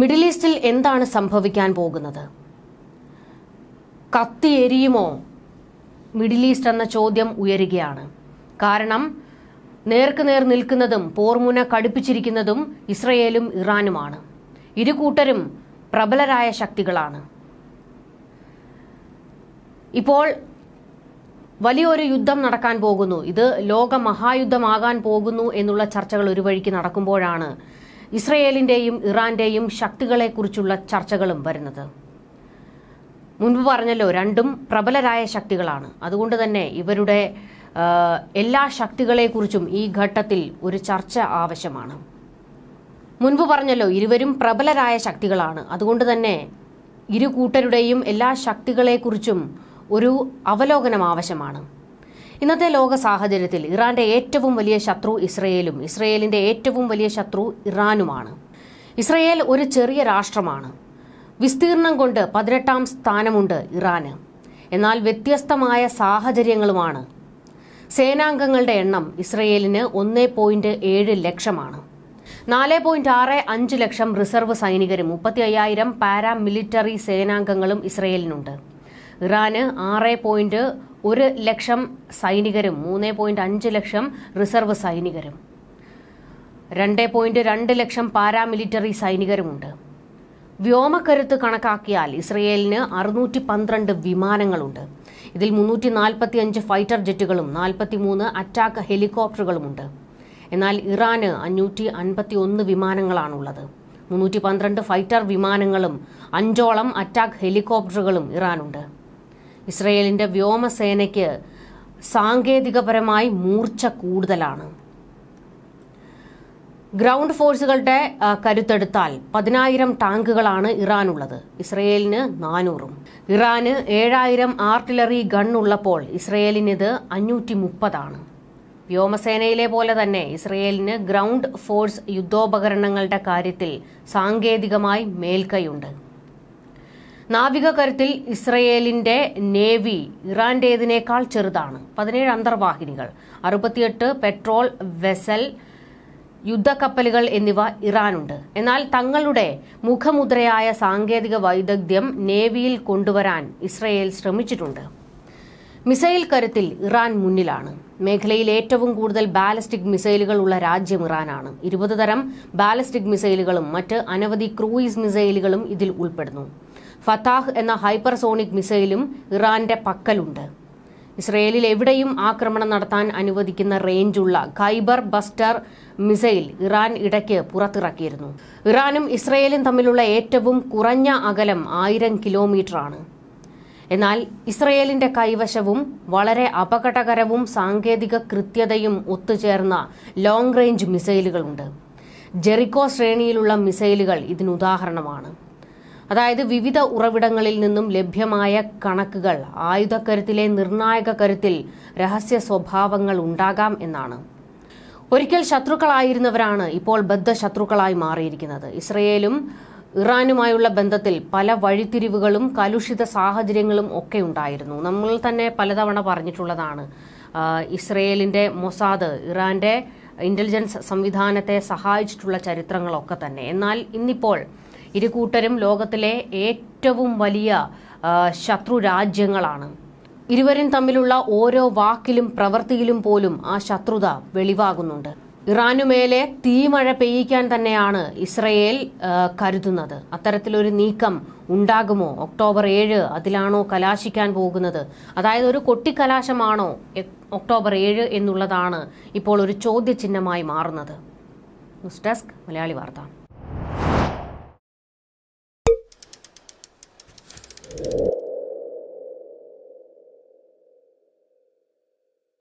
middle ഈസ്റ്റിൽ എന്താണ് സംഭവിക്കാൻ പോകുന്നത് കത്തി എരിയുമോ മിഡിൽ ഈസ്റ്റ് എന്ന ചോദ്യം ഉയരുകയാണ് കാരണം നേർക്കുനേർ നിൽക്കുന്നതും പോർമുന കടുപ്പിച്ചിരിക്കുന്നതും ഇസ്രയേലും ഇറാനുമാണ് ഇരു കൂട്ടരും പ്രബലരായ ശക്തികളാണ് ഇപ്പോൾ വലിയൊരു യുദ്ധം നടക്കാൻ പോകുന്നു ഇത് ലോക മഹായുദ്ധമാകാൻ പോകുന്നു എന്നുള്ള ചർച്ചകൾ ഒരു വഴിക്ക് നടക്കുമ്പോഴാണ് ഇസ്രയേലിന്റെയും ഇറാന്റെയും ശക്തികളെക്കുറിച്ചുള്ള ചർച്ചകളും വരുന്നത് മുൻപ് പറഞ്ഞല്ലോ രണ്ടും പ്രബലരായ ശക്തികളാണ് അതുകൊണ്ട് തന്നെ ഇവരുടെ എല്ലാ ശക്തികളെക്കുറിച്ചും ഈ ഘട്ടത്തിൽ ഒരു ചർച്ച ആവശ്യമാണ് മുൻപ് പറഞ്ഞല്ലോ ഇരുവരും പ്രബലരായ ശക്തികളാണ് അതുകൊണ്ട് തന്നെ ഇരു കൂട്ടരുടെയും എല്ലാ ശക്തികളെക്കുറിച്ചും ഒരു അവലോകനം ആവശ്യമാണ് ഇന്നത്തെ ലോക സാഹചര്യത്തിൽ ഇറാന്റെ ഏറ്റവും വലിയ ശത്രു ഇസ്രയേലും ഇസ്രയേലിന്റെ ഏറ്റവും വലിയ ശത്രു ഇറാനുമാണ് ഇസ്രയേൽ ഒരു ചെറിയ രാഷ്ട്രമാണ് വിസ്തീർണം കൊണ്ട് പതിനെട്ടാം സ്ഥാനമുണ്ട് ഇറാന് എന്നാൽ വ്യത്യസ്തമായ സാഹചര്യങ്ങളുമാണ് സേനാംഗങ്ങളുടെ എണ്ണം ഇസ്രയേലിന് ഒന്നേ പോയിന്റ് ഏഴ് ലക്ഷമാണ് നാല് പോയിന്റ് ആറ് അഞ്ച് ലക്ഷം റിസർവ് സൈനികരും മുപ്പത്തി അയ്യായിരം പാരാമിലിറ്ററി സേനാംഗങ്ങളും ഇസ്രയേലിനുണ്ട് ഇറാന് ആറ് പോയിന്റ് ഒരു ലക്ഷം സൈനികരും മൂന്ന് പോയിന്റ് അഞ്ച് ലക്ഷം റിസർവ് സൈനികരും രണ്ട് പോയിന്റ് രണ്ട് ലക്ഷം പാരാമിലിറ്ററി സൈനികരുമുണ്ട് വ്യോമക്കരുത്ത് കണക്കാക്കിയാൽ ഇസ്രയേലിന് അറുന്നൂറ്റി പന്ത്രണ്ട് വിമാനങ്ങളുണ്ട് ഇതിൽ മുന്നൂറ്റി നാൽപ്പത്തി അഞ്ച് ഫൈറ്റർ ജെറ്റുകളും നാൽപ്പത്തി മൂന്ന് അറ്റാക്ക് ഹെലികോപ്റ്ററുകളുമുണ്ട് എന്നാൽ ഇറാന് അഞ്ഞൂറ്റി അൻപത്തി ഒന്ന് വിമാനങ്ങളാണുള്ളത് മുന്നൂറ്റി പന്ത്രണ്ട് ഫൈറ്റർ വിമാനങ്ങളും അഞ്ചോളം അറ്റാക്ക് ഹെലികോപ്റ്ററുകളും ഇറാനുണ്ട് ഇസ്രയേലിന്റെ വ്യോമസേനയ്ക്ക് സാങ്കേതികപരമായി മൂർച്ച കൂടുതലാണ് ഗ്രൗണ്ട് ഫോഴ്സുകളുടെ കരുത്തെടുത്താൽ പതിനായിരം ടാങ്കുകളാണ് ഇറാനുള്ളത് ഇസ്രയേലിന് നാനൂറും ഇറാന് ഏഴായിരം ആർട്ടിലറി ഗൺ ഉള്ളപ്പോൾ ഇസ്രയേലിനിത് അഞ്ഞൂറ്റി മുപ്പതാണ് വ്യോമസേനയിലെ പോലെ തന്നെ ഇസ്രയേലിന് ഗ്രൗണ്ട് ഫോഴ്സ് യുദ്ധോപകരണങ്ങളുടെ കാര്യത്തിൽ സാങ്കേതികമായി മേൽക്കൈയുണ്ട് നാവിക കരുത്തിൽ ഇസ്രയേലിന്റെ നേവി ഇറാന്റേതിനേക്കാൾ ചെറുതാണ് പതിനേഴ് അന്തർവാഹിനികൾ അറുപത്തിയെട്ട് പെട്രോൾ വെസൽ യുദ്ധക്കപ്പലുകൾ എന്നിവ ഇറാനുണ്ട് എന്നാൽ തങ്ങളുടെ മുഖമുദ്രയായ സാങ്കേതിക വൈദഗ്ധ്യം നേവിയിൽ കൊണ്ടുവരാൻ ഇസ്രയേൽ ശ്രമിച്ചിട്ടുണ്ട് മിസൈൽ കരുത്തിൽ ഇറാൻ മുന്നിലാണ് മേഖലയിൽ ഏറ്റവും കൂടുതൽ ബാലിസ്റ്റിക് മിസൈലുകൾ ഉള്ള രാജ്യം ഇറാനാണ് ഇരുപത് തരം ബാലിസ്റ്റിക് മിസൈലുകളും മറ്റ് അനവധി ക്രൂയിസ് മിസൈലുകളും ഇതിൽ ഉൾപ്പെടുന്നു ഫതാഹ് എന്ന ഹൈപ്പർസോണിക് മിസൈലും ഇറാന്റെ പക്കലുണ്ട് ഇസ്രയേലിൽ എവിടെയും ആക്രമണം നടത്താൻ അനുവദിക്കുന്ന റേഞ്ചുള്ള ഖൈബർ ബസ്റ്റർ മിസൈൽ ഇറാൻ ഇടയ്ക്ക് പുറത്തിറക്കിയിരുന്നു ഇറാനും ഇസ്രയേലും തമ്മിലുള്ള ഏറ്റവും കുറഞ്ഞ അകലം ആയിരം കിലോമീറ്ററാണ് എന്നാൽ ഇസ്രയേലിന്റെ കൈവശവും വളരെ അപകടകരവും സാങ്കേതിക കൃത്യതയും ഒത്തുചേർന്ന ലോങ് റേഞ്ച് മിസൈലുകളുണ്ട് ജെറിക്കോ ശ്രേണിയിലുള്ള മിസൈലുകൾ ഇതിനുദാഹരണമാണ് അതായത് വിവിധ ഉറവിടങ്ങളിൽ നിന്നും ലഭ്യമായ കണക്കുകൾ ആയുധക്കരുത്തിലെ നിർണായക കരുത്തിൽ രഹസ്യ സ്വഭാവങ്ങൾ ഉണ്ടാകാം എന്നാണ് ഒരിക്കൽ ശത്രുക്കളായിരുന്നവരാണ് ഇപ്പോൾ ബദ്ധ ശത്രുക്കളായി മാറിയിരിക്കുന്നത് ഇസ്രയേലും ഇറാനുമായുള്ള ബന്ധത്തിൽ പല വഴിത്തിരിവുകളും കലുഷിത സാഹചര്യങ്ങളും ഒക്കെ ഉണ്ടായിരുന്നു നമ്മൾ തന്നെ പലതവണ പറഞ്ഞിട്ടുള്ളതാണ് ഇസ്രയേലിന്റെ മൊസാദ് ഇറാന്റെ ഇന്റലിജൻസ് സംവിധാനത്തെ സഹായിച്ചിട്ടുള്ള ചരിത്രങ്ങളൊക്കെ തന്നെ എന്നാൽ ഇന്നിപ്പോൾ ഇരുകൂട്ടരും ലോകത്തിലെ ഏറ്റവും വലിയ ശത്രു രാജ്യങ്ങളാണ് ഇരുവരും തമ്മിലുള്ള ഓരോ വാക്കിലും പ്രവൃത്തിയിലും പോലും ആ ശത്രുത വെളിവാകുന്നുണ്ട് ഇറാനുമേലെ തീമഴ പെയ്യിക്കാൻ തന്നെയാണ് ഇസ്രയേൽ കരുതുന്നത് അത്തരത്തിലൊരു നീക്കം ഉണ്ടാകുമോ ഒക്ടോബർ ഏഴ് അതിലാണോ കലാശിക്കാൻ പോകുന്നത് അതായത് ഒരു കൊട്ടിക്കലാശമാണോ ഒക്ടോബർ ഏഴ് എന്നുള്ളതാണ് ഇപ്പോൾ ഒരു ചോദ്യചിഹ്നമായി മാറുന്നത് ന്യൂസ് ഡെസ്ക് മലയാളി വാർത്ത